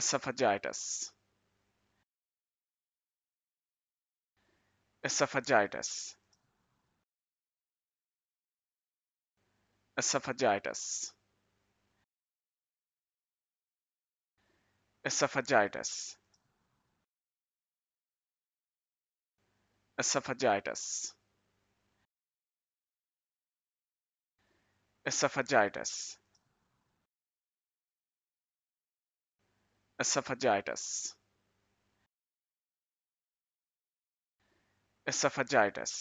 esophagitis esophagitis esophagitis esophagitis esophagitis esophagitis esophagitis esophagitis